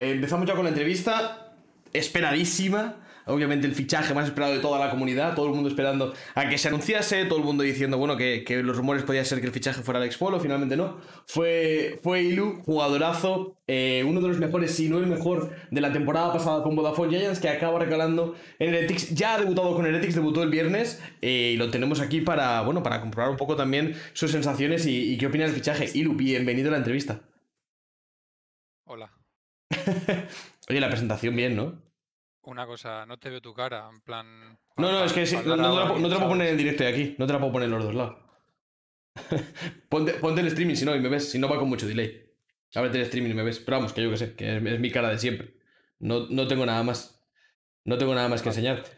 Empezamos ya con la entrevista, esperadísima. Obviamente el fichaje más esperado de toda la comunidad, todo el mundo esperando a que se anunciase, todo el mundo diciendo, bueno, que, los rumores podían ser que el fichaje fuera Alex Polo, finalmente no. Fue, fue Ilu, jugadorazo, eh, uno de los mejores, si no el mejor, de la temporada pasada con Vodafone Giants, que acaba regalando en Heretics. Ya ha debutado con Heretics, debutó el viernes, eh, y lo tenemos aquí para, bueno, para comprobar un poco también sus sensaciones y, qué opinas del fichaje. Ilu, bienvenido a la entrevista. Hola, Oye, la presentación bien, ¿no? Una cosa, no te veo tu cara, en plan. No, no, es que no, te la, puedo poner en directo de aquí, no te la puedo poner en los dos lados. ponte, el streaming si no y me ves, si no va con mucho delay. Ábrete el streaming y me ves, pero vamos, que yo que sé, que es, mi cara de siempre. No, no tengo nada más. No tengo nada más que enseñarte.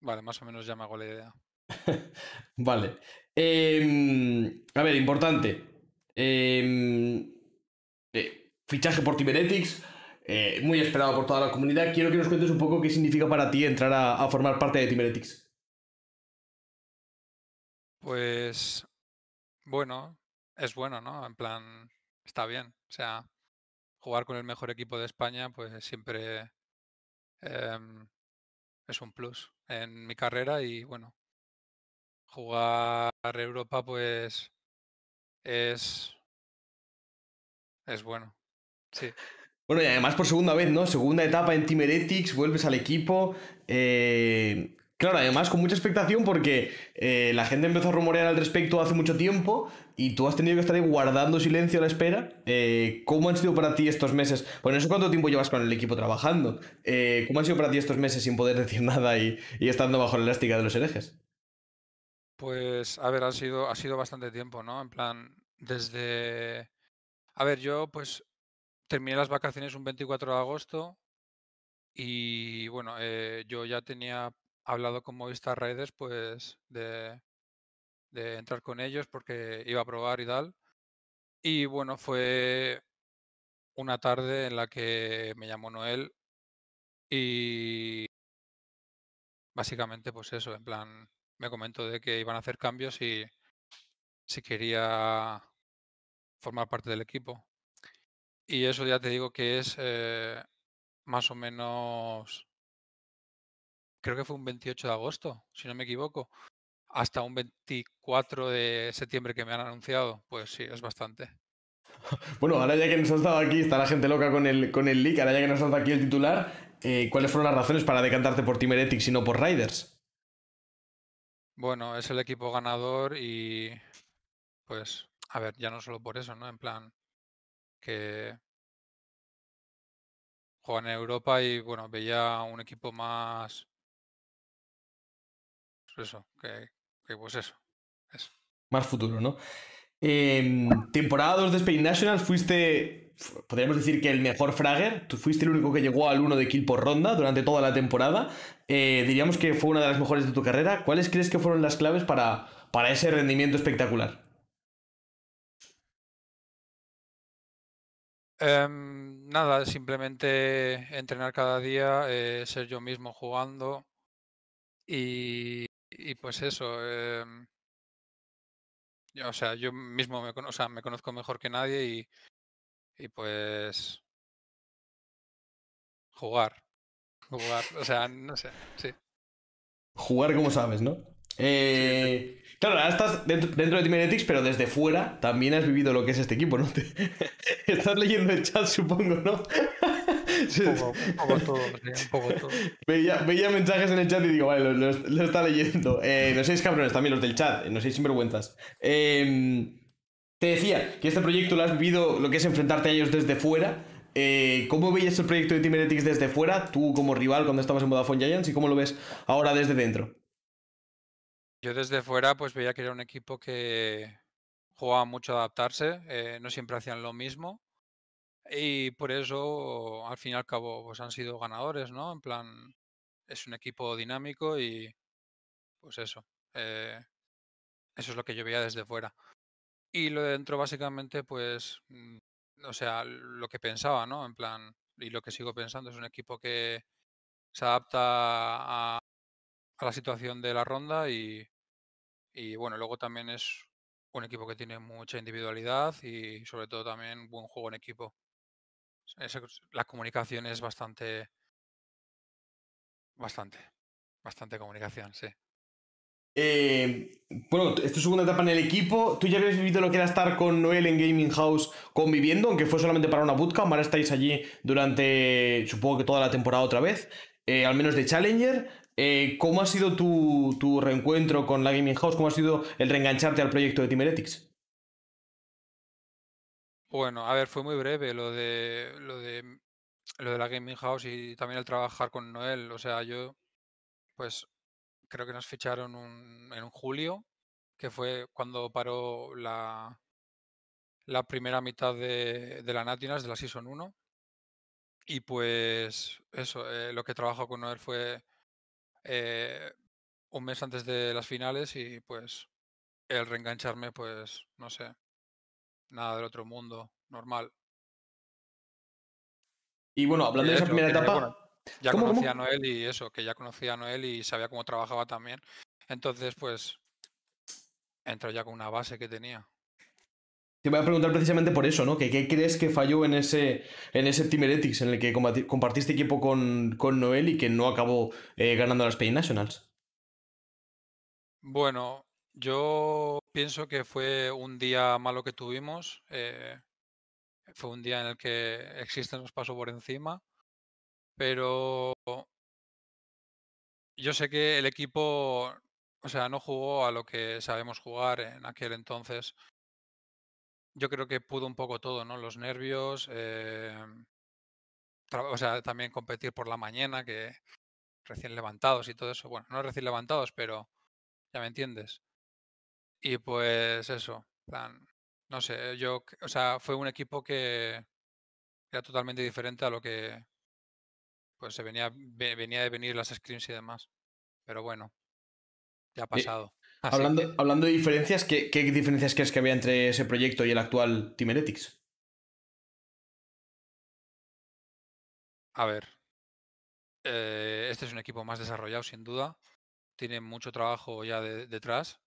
Vale, más o menos ya me hago la idea. vale. Em, a ver, importante. Em, eh, fichaje por Cybernetics, eh, muy esperado por toda la comunidad. Quiero que nos cuentes un poco qué significa para ti entrar a, formar parte de Cybernetics. Pues bueno, es bueno, ¿no? En plan, está bien. O sea, jugar con el mejor equipo de España, pues siempre em, es un plus en mi carrera y bueno, jugar Europa, pues es, es bueno. Bueno, y además por segunda vez, ¿no? Segunda etapa en Team vuelves al equipo. Eh, claro, además con mucha expectación porque eh, la gente empezó a rumorear al respecto hace mucho tiempo y tú has tenido que estar ahí guardando silencio a la espera. Eh, ¿Cómo han sido para ti estos meses? Bueno, ¿eso cuánto tiempo llevas con el equipo trabajando. ¿Cómo han sido para ti estos meses sin poder decir nada y, estando bajo la elástica de los herejes? Pues, a ver, ha sido, ha sido bastante tiempo, ¿no? En plan, desde... A ver, yo pues terminé las vacaciones un 24 de agosto y bueno, eh, yo ya tenía hablado con Movistar Redes pues de, de entrar con ellos porque iba a probar y tal. Y bueno, fue una tarde en la que me llamó Noel y básicamente pues eso, en plan, me comentó de que iban a hacer cambios y si quería formar parte del equipo. Y eso ya te digo que es eh, más o menos, creo que fue un 28 de agosto, si no me equivoco, hasta un 24 de septiembre que me han anunciado. Pues sí, es bastante. Bueno, ahora ya que nos ha estado aquí, está la gente loca con el, con el leak, ahora ya que nos ha estado aquí el titular, eh, ¿cuáles fueron las razones para decantarte por Team y no por Riders? Bueno, es el equipo ganador y pues, a ver, ya no solo por eso, ¿no? En plan, que juega en Europa y bueno, veía un equipo más eso, que, pues eso. Más futuro, ¿no? Eh, temporada 2 de Spain National fuiste, podríamos decir que el mejor fragger, tú fuiste el único que llegó al 1 de kill por ronda durante toda la temporada, eh, diríamos que fue una de las mejores de tu carrera, ¿cuáles crees que fueron las claves para, para ese rendimiento espectacular? Em, nada, simplemente entrenar cada día, eh, ser yo mismo jugando y, pues eso. yo, em, o sea, yo mismo me, o me conozco mejor que nadie y, y pues jugar. Jugar, o sea, no sé, sí. Jugar como sabes, ¿no? Eh, claro, ahora estás dentro, de Team pero desde fuera también has vivido lo que es este equipo, ¿no? estás leyendo el chat, supongo, ¿no? poco, un poco Veía, mensajes en el chat y digo, vale, lo, está leyendo. Eh, no seáis cabrones, también los del chat, eh, no seáis sinvergüenzas. Em, te decía que este proyecto lo has vivido, lo que es enfrentarte a ellos desde fuera. ¿Cómo veías el proyecto de Team desde fuera, tú como rival cuando estabas en Vodafone Giants, y cómo lo ves ahora desde dentro? Yo desde fuera pues veía que era un equipo que jugaba mucho a adaptarse, eh, no siempre hacían lo mismo y por eso al fin y al cabo pues han sido ganadores, ¿no? En plan, es un equipo dinámico y pues eso, eh, eso es lo que yo veía desde fuera. Y lo de dentro básicamente pues, mm, o sea, lo que pensaba, ¿no? En plan, y lo que sigo pensando es un equipo que se adapta a la situación de la ronda y, y bueno, luego también es un equipo que tiene mucha individualidad y sobre todo también buen juego en equipo. la comunicación es bastante, bastante, bastante comunicación, sí. Eh, bueno, bueno, es tu segunda etapa en el equipo. Tú ya habías vivido lo que era estar con Noel en Gaming House conviviendo, aunque fue solamente para una bootcamp. Ahora estáis allí durante, supongo que toda la temporada otra vez, eh, al menos de Challenger. Eh, ¿Cómo ha sido tu, tu, reencuentro con la Gaming House? ¿Cómo ha sido el reengancharte al proyecto de Timeretics? Bueno, a ver, fue muy breve lo de, lo de lo de la Gaming House y también el trabajar con Noel. O sea, yo, pues creo que nos ficharon en julio, que fue cuando paró la, la primera mitad de, la Natinas, de la Season 1. Y pues eso, eh, lo que trabajo con Noel fue eh, un mes antes de las finales y pues el reengancharme, pues no sé, nada del otro mundo, normal. Y bueno, hablando de, esa primera etapa... ya conocía a Noel y eso, que ya conocía a Noel y sabía cómo trabajaba también. Entonces, pues, entró ya con una base que tenía. Te voy a preguntar precisamente por eso, ¿no? ¿Qué, qué crees que falló en ese, en ese Team en el que compartiste equipo con, con Noel y que no acabó eh, ganando las Play Nationals? Bueno, yo pienso que fue un día malo que tuvimos. Eh, fue un día en el que Existen nos pasó por encima. Pero yo sé que el equipo, o sea, no jugó a lo que sabemos jugar en aquel entonces yo creo que pudo un poco todo, ¿no? Los nervios, em, o sea, también competir por la mañana, que recién levantados y todo eso. Bueno, no recién levantados, pero ya me entiendes. Y pues eso, no sé, yo, o sea, fue un equipo que era totalmente diferente a lo que pues se venía, venía de venir las scrims y demás. Pero bueno, ya ha eh, pasado. Ah, hablando, de diferencias, ¿qué, ¿qué, diferencias crees que había entre ese proyecto y el actual Timeretics? A ver. Eh, este es un equipo más desarrollado, sin duda. Tiene mucho trabajo ya detrás.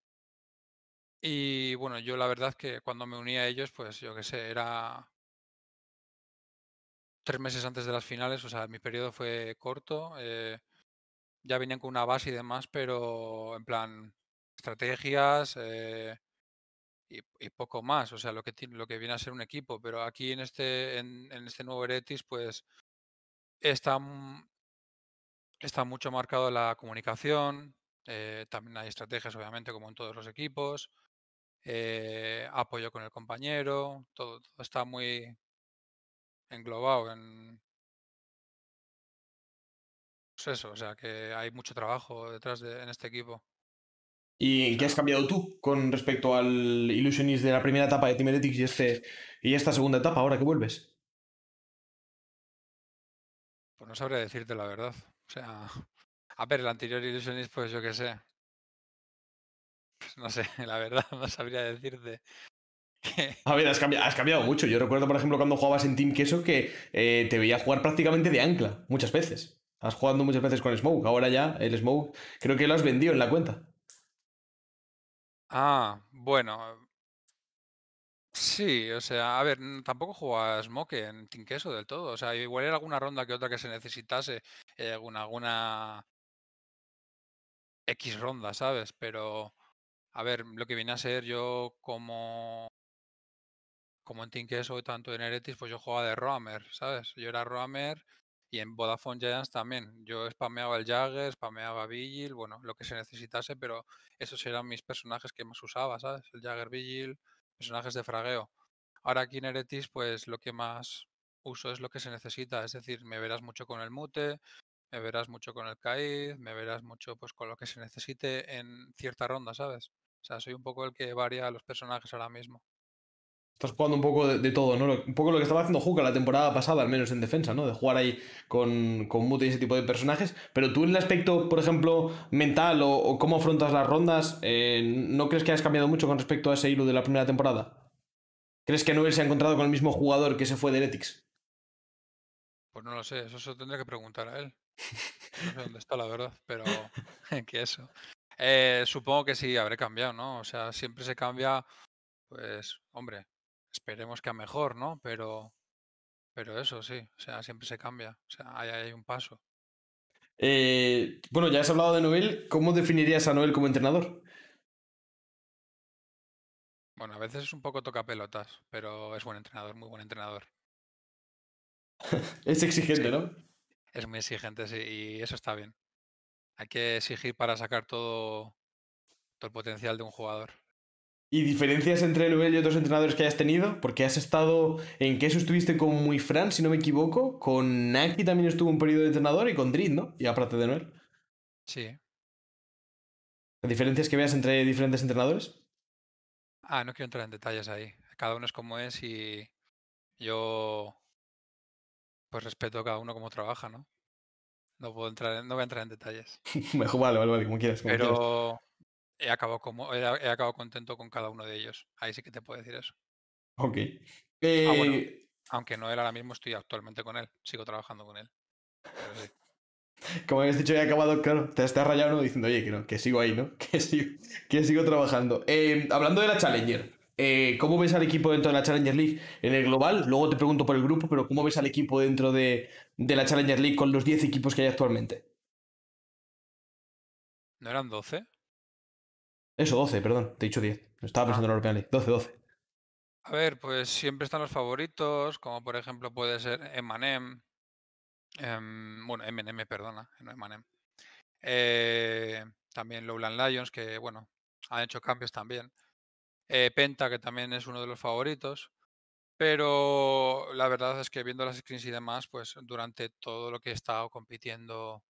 Y bueno, yo la verdad que cuando me uní a ellos, pues yo qué sé, era tres meses antes de las finales, o sea, mi periodo fue corto. Eh, ya venían con una base y demás, pero en plan, estrategias eh, y, poco más. O sea, lo que, lo que viene a ser un equipo. Pero aquí en este, en, este nuevo Eretis, pues está, está mucho marcado la comunicación. Eh, también hay estrategias, obviamente, como en todos los equipos. Eh, apoyo con el compañero. Todo, está muy englobado en, pues eso, o sea que hay mucho trabajo detrás de, en este equipo. ¿Y qué has cambiado tú con respecto al Illusionist de la primera etapa de Team y, este, y esta segunda etapa, ahora que vuelves? Pues no sabría decirte la verdad. O sea, a ver, el anterior Illusionist, pues yo qué sé. Pues no sé, la verdad, no sabría decirte. A ver, has cambiado, mucho. Yo recuerdo, por ejemplo, cuando jugabas en Team Queso que eh, te veía jugar prácticamente de ancla, muchas veces. Has jugado muchas veces con Smoke. Ahora ya el Smoke creo que lo has vendido en la cuenta. Ah, bueno, sí, o sea, a ver, tampoco jugaba Smoke en Tinqueso del todo. O sea, igual era alguna ronda que otra que se necesitase, eh, alguna, alguna X ronda, ¿sabes? Pero, a ver, lo que viene a ser yo como, como en Tinqueso y tanto en Eretis, pues yo jugaba de Roamer, ¿sabes? Yo era Roamer y en Vodafone Giants también. Yo spameaba el Jagger, spameaba Vigil, bueno, lo que se necesitase, pero esos eran mis personajes que más usaba, ¿sabes? El Jagger Vigil, personajes de fragueo. Ahora aquí en Eretis, pues lo que más uso es lo que se necesita. Es decir, me verás mucho con el mute, me verás mucho con el caid, me verás mucho pues con lo que se necesite en cierta ronda, ¿sabes? O sea, soy un poco el que varía a los personajes ahora mismo. Estás jugando un poco de, todo, ¿no? un poco lo que estaba haciendo Juca la temporada pasada, al menos en defensa, ¿no? De jugar ahí con, con Mute y ese tipo de personajes. Pero tú en el aspecto, por ejemplo, mental o, cómo afrontas las rondas, eh, ¿no crees que has cambiado mucho con respecto a ese hilo de la primera temporada? ¿Crees que Noel se ha encontrado con el mismo jugador que se fue de Heretics? Pues no lo sé, eso se lo tendría que preguntar a él. No sé dónde está la verdad, pero que eso. Eh, supongo que sí, habré cambiado, ¿no? O sea, siempre se cambia, pues, hombre, Esperemos que a mejor, ¿no? Pero, pero eso sí, o sea, siempre se cambia, o sea, hay, un paso. Eh, bueno, ya has hablado de Noel, ¿cómo definirías a Noel como entrenador? Bueno, a veces es un poco toca pelotas, pero es buen entrenador, muy buen entrenador. es exigente, ¿no? Es muy exigente, sí, y eso está bien. Hay que exigir para sacar todo, todo el potencial de un jugador y diferencias entre Noel y otros entrenadores que hayas tenido, porque has estado en queso estuviste con Muy Fran, si no me equivoco, con Naki también estuvo un periodo de entrenador y con Drit, ¿no? Y aparte de Noel. Sí. diferencias que veas entre diferentes entrenadores? Ah, no quiero entrar en detalles ahí. Cada uno es como es y yo pues respeto a cada uno como trabaja, ¿no? No puedo entrar, no voy a entrar en detalles. vale, vale, vale, como quieras. Pero he acabado, como, he, acabado contento con cada uno de ellos. Ahí sí que te puedo decir eso. Ok. Ah, eh, aunque no él ahora mismo, estoy actualmente con él. Sigo trabajando con él. Como habías dicho, he acabado, claro, te has rayado uno diciendo, oye, que, que sigo ahí, ¿no? Que sigo, trabajando. Eh, hablando de la Challenger, eh, ¿cómo ves al equipo dentro de la Challenger League en el global? Luego te pregunto por el grupo, pero ¿cómo ves al equipo dentro de, de la Challenger League con los 10 equipos que hay actualmente? ¿No eran 12? Eso, 12, perdón, te he dicho 10. Estaba ah. pensando en European League. 12, 12. A ver, pues siempre están los favoritos, como por ejemplo puede ser Emanem. Em, bueno, MNM, perdona, no Emanem. Eh, también Lowland Lions, que bueno, han hecho cambios también. Eh, Penta, que también es uno de los favoritos. Pero la verdad es que viendo las screens y demás, pues durante todo lo que he estado compitiendo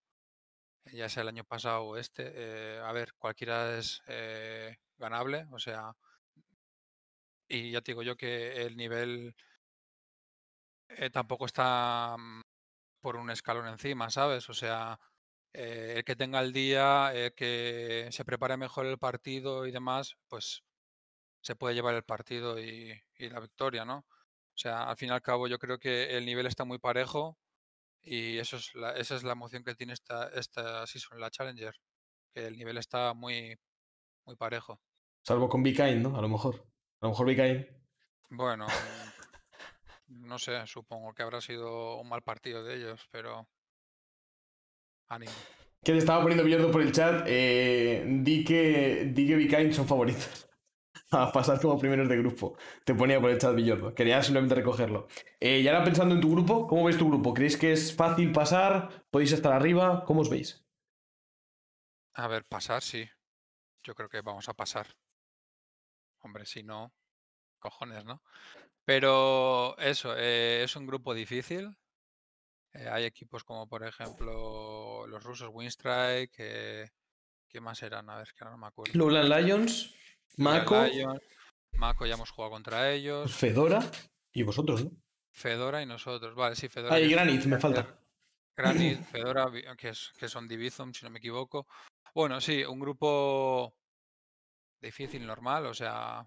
ya sea el año pasado o este, eh, a ver, cualquiera es eh, ganable, o sea, y ya te digo yo que el nivel eh, tampoco está mm, por un escalón encima, ¿sabes? O sea, el que tenga el día, el que se prepare mejor el partido y demás, pues se puede llevar el partido y la victoria, ¿no? O sea, al fin y al cabo yo creo que el nivel está muy parejo y eso es la, esa es la emoción que tiene esta, esta season, la Challenger, que el nivel está muy, muy parejo. Salvo con Bikain, ¿no? A lo mejor. A lo mejor Bikain. Bueno, no sé, supongo que habrá sido un mal partido de ellos, pero ánimo. Que estaba poniendo Villardo por el chat, eh, di que, di que son favoritos a pasar como primeros de grupo. Te ponía por el chat Quería simplemente recogerlo. Eh, y ahora pensando en tu grupo, ¿cómo ves tu grupo? ¿Creéis que es fácil pasar? ¿Podéis estar arriba? ¿Cómo os veis? A ver, pasar sí. Yo creo que vamos a pasar. Hombre, si no, cojones, ¿no? Pero eso, eh, es un grupo difícil. Eh, hay equipos como, por ejemplo, los rusos Winstrike. ¿Qué más eran? A ver, que ahora no me acuerdo. Lowland Lions. Mako. Mako ya hemos jugado contra ellos. Fedora y vosotros, ¿no? Fedora y nosotros. Vale, sí, Fedora. Ah, Granit, me falta. Granit, Fedora, que, que son Divisum, si no me equivoco. Bueno, sí, un grupo difícil, normal, o sea,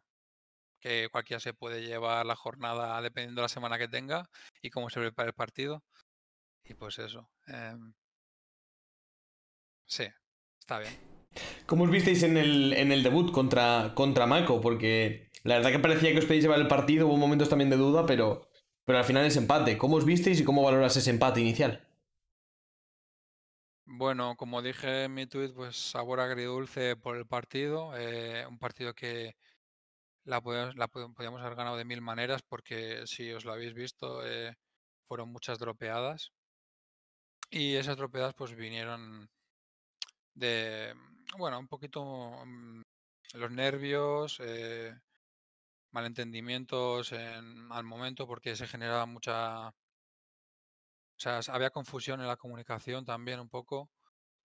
que cualquiera se puede llevar la jornada dependiendo de la semana que tenga y cómo se prepara el partido. Y pues eso. Em, sí, está bien. ¿Cómo os visteis en el, en el debut contra, contra Mako? Porque la verdad que parecía que os podéis llevar el partido, hubo momentos también de duda, pero, pero al final es empate. ¿Cómo os visteis y cómo valoras ese empate inicial? Bueno, como dije en mi tweet, pues sabor agridulce por el partido. Eh, un partido que la, podíamos, haber ganado de mil maneras, porque si os lo habéis visto, eh, fueron muchas dropeadas. Y esas dropeadas pues vinieron de, bueno, un poquito mm, los nervios, eh, malentendimientos en, al momento porque se generaba mucha... O sea, había confusión en la comunicación también un poco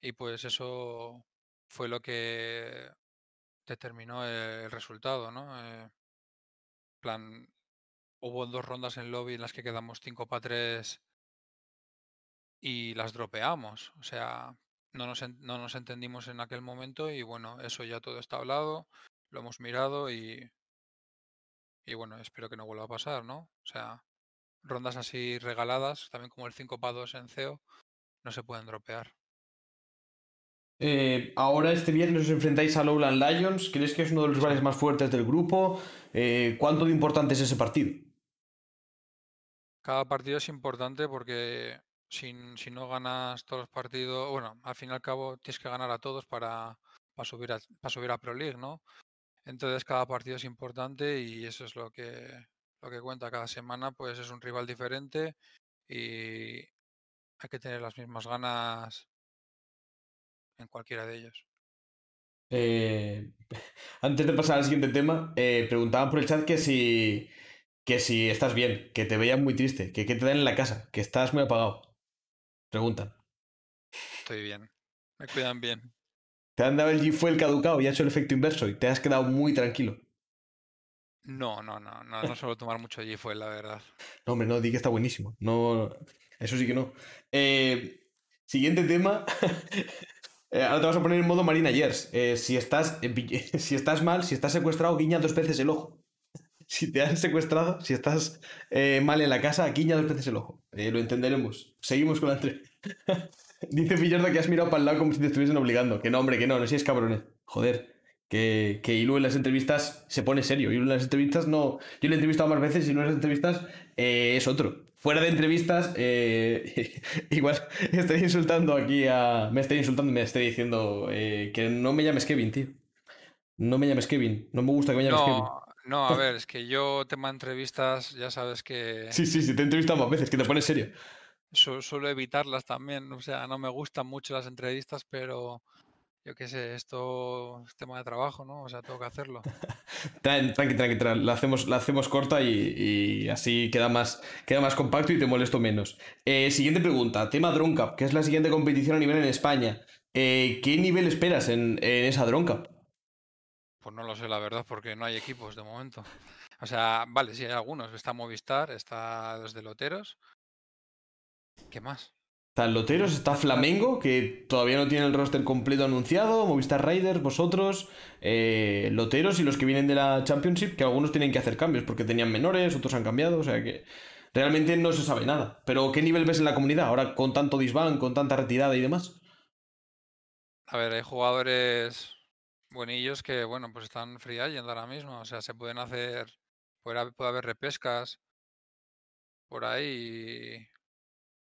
y pues eso fue lo que determinó el resultado, ¿no? En eh, plan, hubo dos rondas en lobby en las que quedamos 5 para 3 y las dropeamos. O sea, no nos, entendimos en aquel momento y bueno, eso ya todo está hablado, lo hemos mirado y, y bueno, espero que no vuelva a pasar, ¿no? O sea, rondas así regaladas, también como el 5 para 2 en CEO, no se pueden dropear. Eh, ahora este viernes os enfrentáis a Lowland Lions. ¿Crees que es uno de los rivales más fuertes del grupo? Eh, ¿Cuánto de importante es ese partido? Cada partido es importante porque si no ganas todos los partidos, bueno, al fin y al cabo tienes que ganar a todos para, subir, a, subir a Pro League, ¿no? Entonces cada partido es importante y eso es lo que, lo que cuenta cada semana, pues es un rival diferente y hay que tener las mismas ganas en cualquiera de ellos. Eh, antes de pasar al siguiente tema, eh, preguntaban por el chat que si, que si estás bien, que te veían muy triste, que te da en la casa, que estás muy apagado. Preguntan. Estoy bien. Me cuidan bien. Te han dado el g el caducado y ha hecho el efecto inverso y te has quedado muy tranquilo. No, no, no, no, no suelo tomar mucho G-Fuel, la verdad. No, hombre, no, di que está buenísimo. No, eso sí que no. Eh, siguiente tema. Eh, ahora te vas a poner en modo Marina Yers. Eh, si, estás, si estás mal, si estás secuestrado, guiña dos veces el ojo. Si te han secuestrado, si estás mal en la casa, guiña dos veces el ojo. Eh, lo entenderemos. Seguimos con la entrevista. Dice Villarda que has mirado para el lado como si te estuviesen obligando. Que no, hombre, que no, no seas cabrón. Joder. Que, que Ilu en las entrevistas se pone serio. Ilu en las entrevistas no. Yo le he entrevistado más veces y no en las entrevistas eh, es otro. Fuera de entrevistas, eh, igual estoy insultando aquí a. Me estoy insultando me estoy diciendo que no me llames Kevin, tío. No me llames Kevin. No me gusta que me llames Kevin. No, a ver, es que yo tema entrevistas, ya sabes que... Sí, sí, sí, te he entrevistado más veces, que te pones serio. suelo evitarlas también, o sea, no me gustan mucho las entrevistas, pero yo qué sé, esto es tema de trabajo, ¿no? O sea, tengo que hacerlo. tranqui, tranqui, tranqui, la hacemos, la hacemos corta y, así queda más, queda más compacto y te molesto menos. Eh, siguiente pregunta, tema Drone que es la siguiente competición a nivel en España. Eh, ¿Qué nivel esperas en, esa Drone pues no lo sé, la verdad, porque no hay equipos de momento. O sea, vale, sí hay algunos. Está Movistar, está desde Loteros. ¿Qué más? Está Loteros, está Flamengo, que todavía no tiene el roster completo anunciado. Movistar Raiders, vosotros, eh, Loteros y los que vienen de la Championship, que algunos tienen que hacer cambios porque tenían menores, otros han cambiado, o sea que realmente no se sabe nada. Pero ¿qué nivel ves en la comunidad ahora con tanto disban, con tanta retirada y demás? A ver, hay jugadores buenillos que, bueno, pues están free agent ahora mismo. O sea, se pueden hacer, puede, puede haber repescas por ahí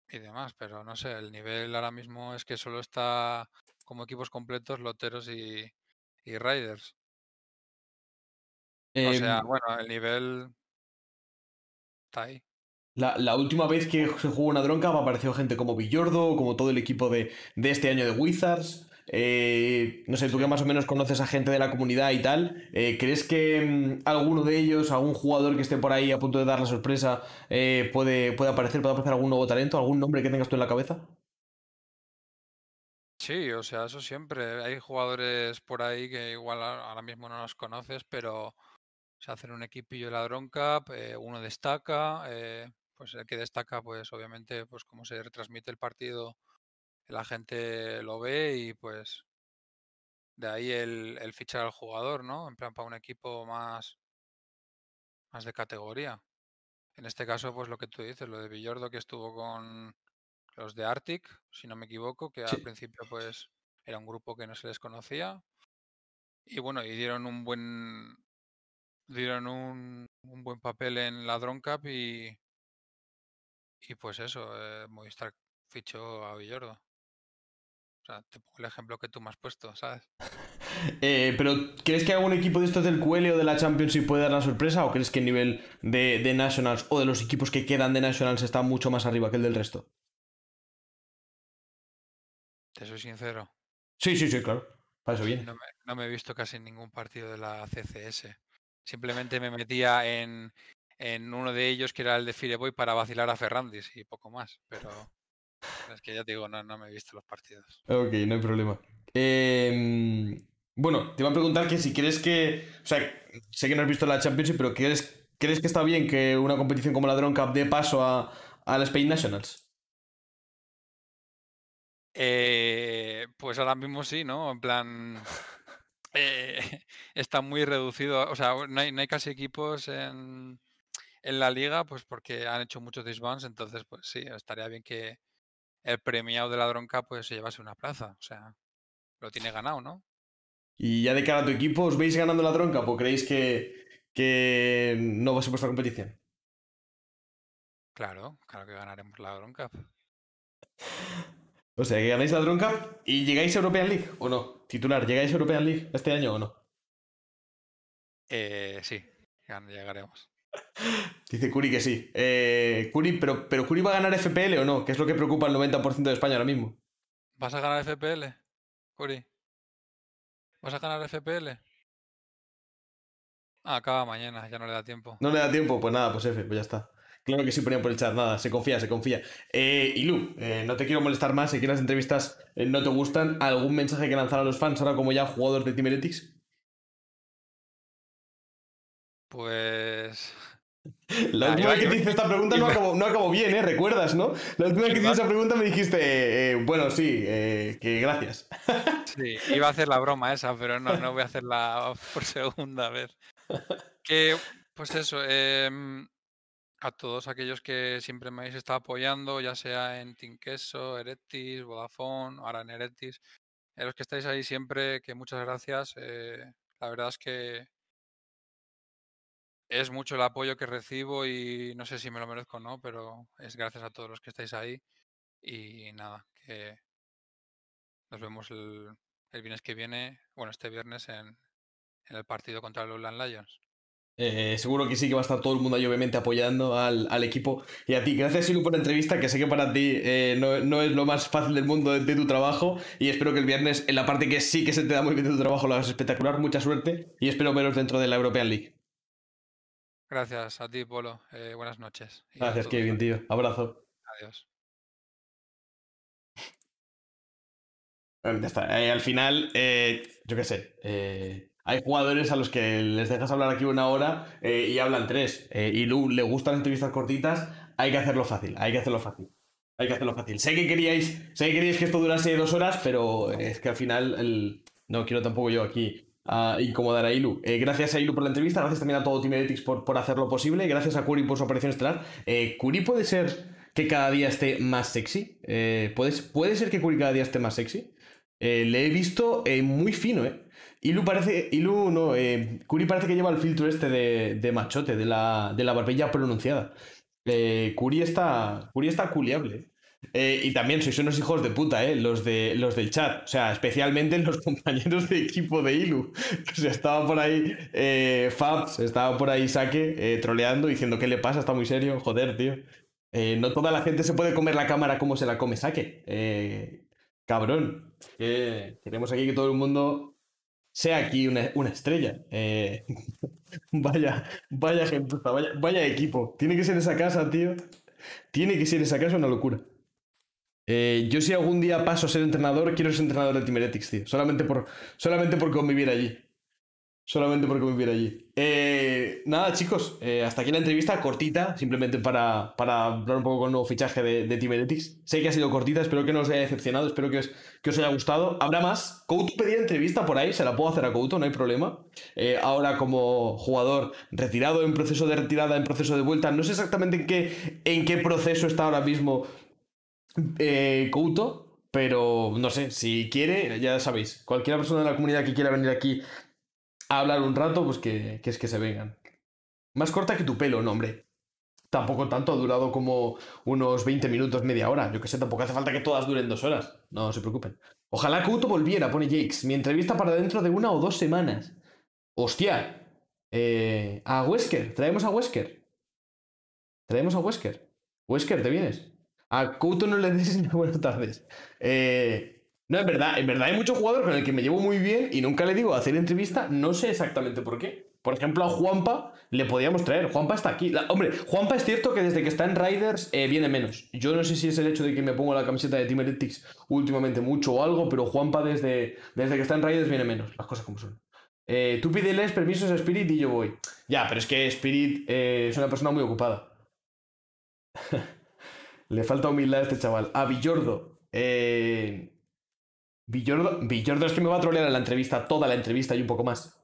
y, demás, pero no sé, el nivel ahora mismo es que solo está como equipos completos, loteros y, y riders. o sea, em. bueno, el nivel está ahí. La, la, última vez que se jugó una dronca apareció gente como Villordo, como todo el equipo de, de este año de Wizards. Eh, no sé, tú que más o menos conoces a gente de la comunidad y tal, eh, ¿crees que mm, alguno de ellos, algún jugador que esté por ahí a punto de dar la sorpresa, eh, puede, puede aparecer, puede aparecer algún nuevo talento, algún nombre que tengas tú en la cabeza? Sí, o sea, eso siempre. Hay jugadores por ahí que igual ahora mismo no los conoces, pero se hacen un equipillo de ladrón cap, uno destaca, pues el que destaca, pues obviamente, pues cómo se retransmite el partido la gente lo ve y pues de ahí el, fichar al jugador, ¿no? En plan para un equipo más, más de categoría. En este caso, pues lo que tú dices, lo de Villordo que estuvo con los de Arctic, si no me equivoco, que al principio pues era un grupo que no se les conocía. Y bueno, y dieron un buen dieron un, buen papel en la Drone Cup y, y pues eso, eh, Movistar fichó a Villordo. O sea, te pongo el ejemplo que tú me has puesto, ¿sabes? Eh, pero, ¿crees que algún equipo de estos del QL o de la Championship puede dar la sorpresa? ¿O crees que el nivel de, de, Nationals o de los equipos que quedan de Nationals está mucho más arriba que el del resto? Te soy sincero. Sí, sí, sí, claro. Para eso bien. No me, he visto casi en ningún partido de la CCS. Simplemente me metía en, en uno de ellos, que era el de Fireboy, para vacilar a Ferrandis y poco más. Pero. Es que ya te digo, no, no me he visto los partidos. Ok, no hay problema. Em, bueno, te iba a preguntar que si crees que. O sea, sé que no has visto la Championship, pero ¿crees, crees que está bien que una competición como la Drone Cup dé paso a, las Spain Nationals? Eh, pues ahora mismo sí, ¿no? En plan. Eh, está muy reducido. O sea, no hay, casi equipos en, en, la liga, pues porque han hecho muchos disbands. Entonces, pues sí, estaría bien que, el premiado de la dronca, pues se llevase una plaza. O sea, lo tiene ganado, ¿no? Y ya de cara a tu equipo, ¿os veis ganando la tronca o creéis que, que no va a ser vuestra competición? Claro, claro que ganaremos la tronca. O sea, que ganáis la tronca y llegáis a European League o no. Titular, ¿llegáis a European League este año o no? Eh, sí, llegaremos. Dice Curi que sí. Eh, Curi, pero, pero Curi va a ganar FPL o no, que es lo que preocupa al 90% de España ahora mismo. ¿Vas a ganar FPL, Curi? ¿Vas a ganar FPL? Ah, acaba mañana, ya no le da tiempo. No le da tiempo, pues nada, pues F, pues ya está. Claro que sí ponía por el chat, nada, se confía, se confía. Y eh, Lu, eh, no te quiero molestar más, si quieres las entrevistas no te gustan, ¿algún mensaje que lanzar a los fans ahora como ya jugadores de Timeretics? Pues La última que te hice esta pregunta no acabó, bien, ¿eh? Recuerdas, ¿no? La última que te hice esa pregunta me dijiste, eh, eh, bueno, sí, eh, que gracias. Sí, iba a hacer la broma esa, pero no, no voy a hacerla por segunda vez. Que, pues eso, em, a todos aquellos que siempre me habéis estado apoyando, ya sea en Tinqueso, Eretis, Vodafone, ahora en Eretis, a los que estáis ahí siempre, que muchas gracias. la verdad es que es mucho el apoyo que recibo y no sé si me lo merezco o no, pero es gracias a todos los que estáis ahí. Y nada, que nos vemos el, viernes que viene, bueno, este viernes en, el partido contra los Land Lions. Eh, seguro que sí que va a estar todo el mundo ahí, obviamente, apoyando al, equipo. Y a ti, gracias, Silu por la entrevista, que sé que para ti eh, no, es lo más fácil del mundo de, de, tu trabajo. Y espero que el viernes, en la parte que sí que se te da muy bien de tu trabajo, lo hagas espectacular. Mucha suerte y espero veros dentro de la European League. Gracias a ti, Polo. Eh, buenas noches. Gracias, Kevin, tío. Abrazo. Adiós. Eh, al final, eh, yo qué sé, hay jugadores a los que les dejas hablar aquí una hora y hablan tres. y Lu le gustan entrevistas cortitas, hay que hacerlo fácil, hay que hacerlo fácil. Hay que hacerlo fácil. Sé que queríais, sé que, queríais que esto durase dos horas, pero es que al final no quiero tampoco yo aquí a ah, y a Ilu. Eh, gracias a Ilu por la entrevista, gracias también a todo Team por, por hacerlo posible, gracias a Curi por su aparición estelar. Eh, Curi puede ser que cada día esté más sexy. Eh, ¿puede, ser que Curi cada día esté más sexy. Eh, le he visto muy fino, ¿eh? Ilu parece. Ilu no. Curi parece que lleva el filtro este de, machote, de la, de barbilla pronunciada. Curi está. Curi está culiable. Eh, y también sois unos hijos de puta, ¿eh? Los, de, los del chat. O sea, especialmente los compañeros de equipo de Ilu. O sea, estaba por ahí eh, Fabs, estaba por ahí Saque eh, troleando, diciendo qué le pasa, está muy serio, joder, tío. no toda la gente se puede comer la cámara como se la come Saque. cabrón. queremos aquí que todo el mundo sea aquí una, estrella. vaya, vaya gente, vaya, vaya equipo. Tiene que ser esa casa, tío. Tiene que ser esa casa una locura. Eh, yo si algún día paso a ser entrenador, quiero ser entrenador de Timeretics, tío. Solamente por, solamente por convivir allí. Solamente por convivir allí. Eh, nada, chicos, eh, hasta aquí la entrevista, cortita, simplemente para, para hablar un poco con el nuevo fichaje de, de Timeretics. Sé que ha sido cortita, espero que no os haya decepcionado, espero que os, que os haya gustado. Habrá más. Couto pedía entrevista por ahí, se la puedo hacer a Couto, no hay problema. ahora como jugador retirado, en proceso de retirada, en proceso de vuelta, no sé exactamente en qué, en qué proceso está ahora mismo eh, Couto, pero no sé, si quiere, ya sabéis, cualquier persona de la comunidad que quiera venir aquí a hablar un rato, pues que, es que se vengan. Más corta que tu pelo, no, hombre. Tampoco tanto, ha durado como unos 20 minutos, media hora. Yo que sé, tampoco hace falta que todas duren dos horas. No, se preocupen. Ojalá Couto volviera, pone Jakes. Mi entrevista para dentro de una o dos semanas. Hostia. Eh, a Wesker, traemos a Wesker. Traemos a Wesker. Wesker, ¿te vienes? A Couto no le dices ni buenas tardes. no, es eh, verdad, en verdad hay muchos jugadores con el que me llevo muy bien y nunca le digo hacer entrevista, no sé exactamente por qué. Por ejemplo, a Juanpa le podíamos traer. Juanpa está aquí. hombre, Juanpa es cierto que desde que está en Riders eh, viene menos. Yo no sé si es el hecho de que me pongo la camiseta de Team últimamente mucho o algo, pero Juanpa desde, desde que está en Riders viene menos. Las cosas como son. Eh, tú pídeles permisos a Spirit y yo voy. Ya, pero es que Spirit es una persona muy ocupada. Le falta humildad a este chaval. A Villordo. Eh, Villordo, es que me va a trolear en la entrevista, toda la entrevista y un poco más.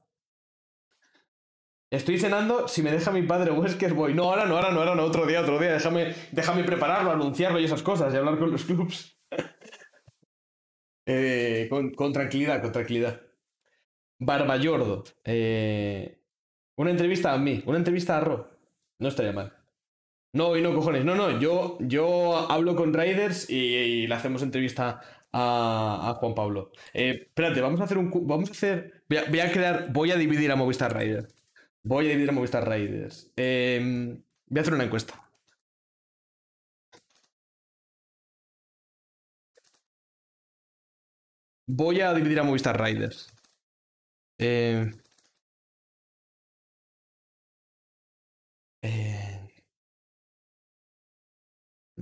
Estoy cenando, si me deja mi padre Wesker voy. No, ahora no, ahora no, ahora no, otro día, otro día. Déjame, déjame prepararlo, anunciarlo y esas cosas y hablar con los clubs. Eh, con, tranquilidad, con tranquilidad. Barbayordo. Eh, una entrevista a mí, una entrevista a Ro. No estaría mal. No, y no, cojones. No, no, yo, yo hablo con Riders y, le hacemos entrevista a, Juan Pablo. Eh, espérate, vamos a hacer un. Vamos a hacer. Voy a, crear. Voy a dividir a Movistar Raiders. Voy a dividir a Movistar Riders. Em, voy a hacer una encuesta. Voy a dividir a Movistar Riders. eh, eh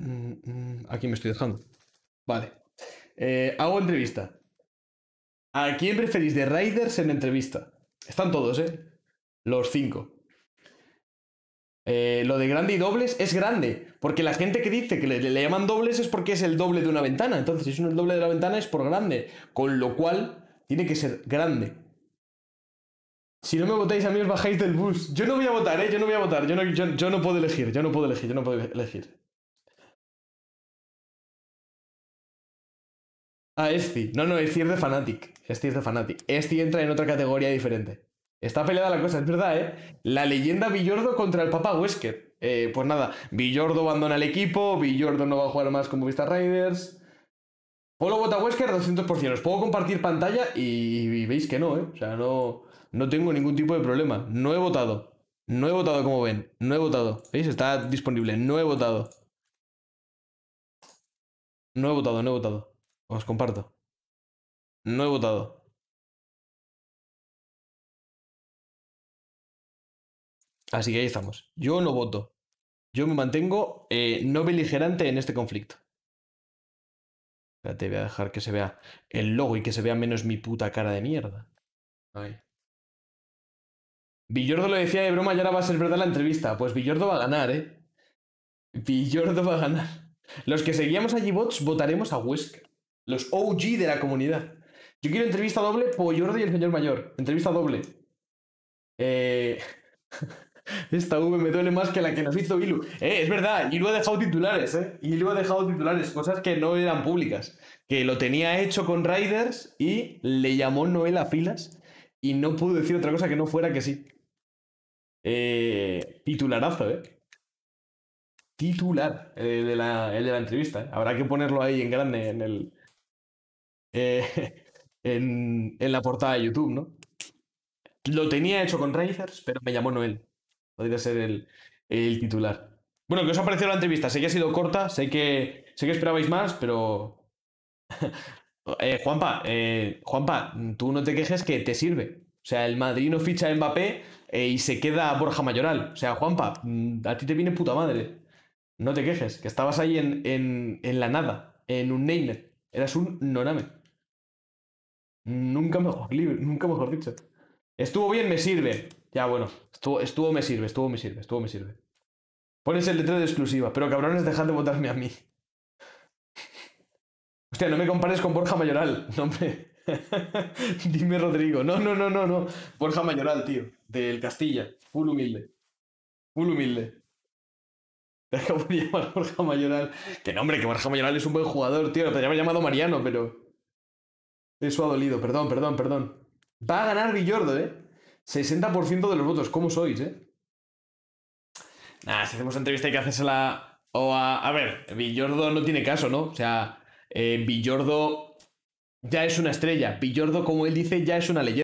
Mm, mm, aquí me estoy dejando. Vale. Eh, hago entrevista. ¿A quién preferís de Raiders en entrevista? Están todos, ¿eh? Los cinco. Eh, lo de grande y dobles es grande, porque la gente que dice que le, llaman dobles es porque es el doble de una ventana. Entonces, si es el doble de la ventana es por grande, con lo cual tiene que ser grande. Si no me votáis a mí os bajáis del bus. Yo no voy a votar, ¿eh? Yo no voy a votar, yo yo no puedo elegir, yo no puedo elegir, yo no puedo elegir. Ah, Esti. No, no, Esti es de Fanatic. Esti es de Fanatic. Esti entra en otra categoría diferente. Está peleada la cosa, es verdad, ¿eh? La leyenda Villordo contra el papá Wesker. Eh, pues nada, Villordo abandona el equipo, Villordo no va a jugar más como Vista Riders. Polo vota Wesker 200%. Os puedo compartir pantalla y, veis que no, ¿eh? O sea, no, no tengo ningún tipo de problema. No he votado. No he votado, como ven. No he votado. ¿Veis? Está disponible. No he votado. No he votado, no he votado. Os comparto. No he votado. Así que ahí estamos. Yo no voto. Yo me mantengo eh, no beligerante en este conflicto. Espérate, voy a dejar que se vea el logo y que se vea menos mi puta cara de mierda. Villordo lo decía de broma y ahora va a ser verdad la entrevista. Pues Villordo va a ganar, ¿eh? Villordo va a ganar. Los que seguíamos allí bots votaremos a Wesker. Los OG de la comunidad. Yo quiero entrevista doble por y el señor mayor. Entrevista doble. Eh, esta V me duele más que la que nos hizo Ilu. Eh, es verdad, Ilu ha dejado titulares, ¿eh? Ilu ha dejado titulares, cosas que no eran públicas. Que lo tenía hecho con Riders y le llamó Noel a filas y no pudo decir otra cosa que no fuera que sí. Eh, titularazo, ¿eh? Titular de la, el de la entrevista. Eh. Habrá que ponerlo ahí en grande en el, eh, en, la portada de YouTube, ¿no? Lo tenía hecho con Razers pero me llamó Noel. Podría ser el, titular. Bueno, ¿qué os ha parecido la entrevista? Sé que ha sido corta, sé que, sé esperabais más, pero. Eh, Juanpa, eh, Juanpa, tú no te quejes que te sirve. O sea, el Madrid ficha a Mbappé y se queda Borja Mayoral. O sea, Juanpa, mm, a ti te viene puta madre. No te quejes, que estabas ahí en, en la nada, en un Neymar Eras un noname. Nunca mejor, nunca mejor dicho. Estuvo bien, me sirve. Ya, bueno. Estuvo, estuvo, me sirve, estuvo, me sirve, estuvo, me sirve. Pones el letrero de exclusiva, pero cabrones, dejad de votarme a mí. Hostia, no me compares con Borja Mayoral. No, hombre. Dime Rodrigo. No, no, no, no, no. Borja Mayoral, tío. Del Castilla. Full humilde. Full humilde. Te de llamar Borja Mayoral. Que no, hombre, que Borja Mayoral es un buen jugador, tío. Te había llamado Mariano, pero. Eso ha dolido, perdón, perdón, perdón. Va a ganar Villordo, ¿eh? 60% de los votos, ¿cómo sois, eh? Nada, si hacemos entrevista hay que la O a. A ver, Villordo no tiene caso, ¿no? O sea, Villordo eh, ya es una estrella. Villordo, como él dice, ya es una leyenda.